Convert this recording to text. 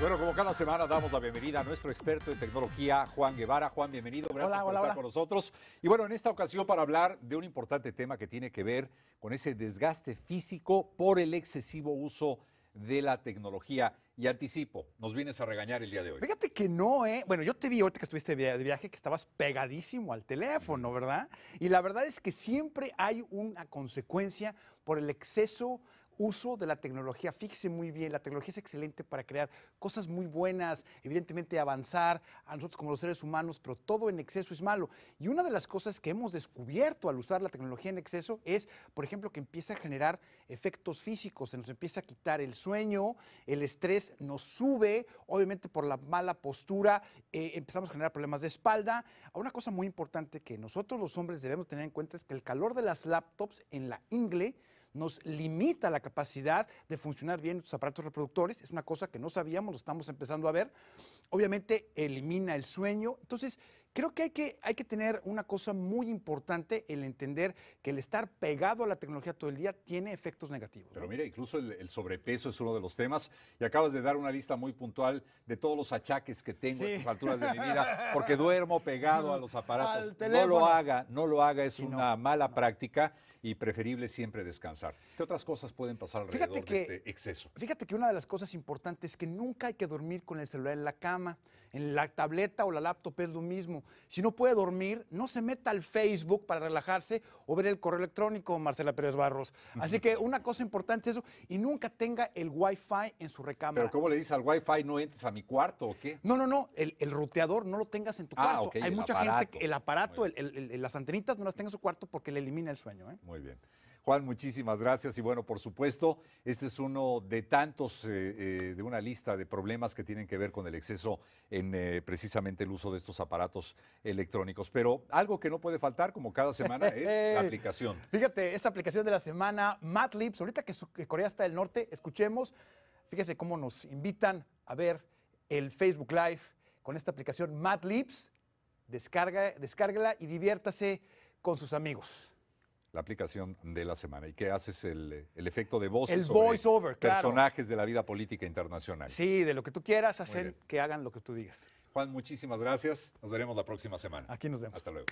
Bueno, como cada semana damos la bienvenida a nuestro experto de tecnología, Juan Guevara. Juan, bienvenido, gracias por estar con nosotros. Y bueno, en esta ocasión para hablar de un importante tema que tiene que ver con ese desgaste físico por el excesivo uso de la tecnología. Y anticipo, nos vienes a regañar el día de hoy. Fíjate que no, ¿eh? Bueno, yo te vi ahorita que estuviste de viaje que estabas pegadísimo al teléfono, ¿verdad? Y la verdad es que siempre hay una consecuencia por el exceso uso de la tecnología. Fíjese muy bien, la tecnología es excelente para crear cosas muy buenas, evidentemente avanzar a nosotros como los seres humanos, pero todo en exceso es malo. Y una de las cosas que hemos descubierto al usar la tecnología en exceso es, por ejemplo, que empieza a generar efectos físicos, se nos empieza a quitar el sueño, el estrés nos sube, obviamente por la mala postura eh, empezamos a generar problemas de espalda. Una cosa muy importante que nosotros los hombres debemos tener en cuenta es que el calor de las laptops en la ingle nos limita la capacidad de funcionar bien nuestros aparatos reproductores. Es una cosa que no sabíamos, lo estamos empezando a ver. Obviamente elimina el sueño. Entonces, Creo que hay, que hay que tener una cosa muy importante, el entender que el estar pegado a la tecnología todo el día tiene efectos negativos. Pero mira, incluso el, sobrepeso es uno de los temas y acabas de dar una lista muy puntual de todos los achaques que tengo a estas alturas de mi vida porque duermo pegado a los aparatos. No lo haga, no lo haga, es una mala práctica y preferible siempre descansar. ¿Qué otras cosas pueden pasar alrededor de este exceso? Fíjate que una de las cosas importantes es que nunca hay que dormir con el celular en la cama, en la tableta o la laptop es lo mismo. Si no puede dormir, no se meta al Facebook para relajarse o ver el correo electrónico, Marcela Pérez Barros. Así que una cosa importante es eso, y nunca tenga el Wi-Fi en su recámara. ¿Pero cómo le dices al Wi-Fi no entres a mi cuarto o qué? No, no, no, el, el ruteador no lo tengas en tu ah, cuarto. Hay mucha gente que el aparato, las antenitas no las tenga en su cuarto porque le elimina el sueño. ¿eh? Muy bien. Juan, muchísimas gracias. Y bueno, por supuesto, este es uno de tantos, eh, eh, de una lista de problemas que tienen que ver con el exceso en eh, precisamente el uso de estos aparatos electrónicos. Pero algo que no puede faltar, como cada semana, es la aplicación. Fíjate, esta aplicación de la semana, MATLIBS, ahorita que, Corea está del Norte, escuchemos, fíjese cómo nos invitan a ver el Facebook Live con esta aplicación MATLIBS. Descarga, descárgala y diviértase con sus amigos la aplicación de la semana y que haces el, efecto de voz el personajes de la vida política internacional. Sí, de lo que tú quieras hacer que hagan lo que tú digas. Juan, muchísimas gracias. Nos veremos la próxima semana. Aquí nos vemos. Hasta luego.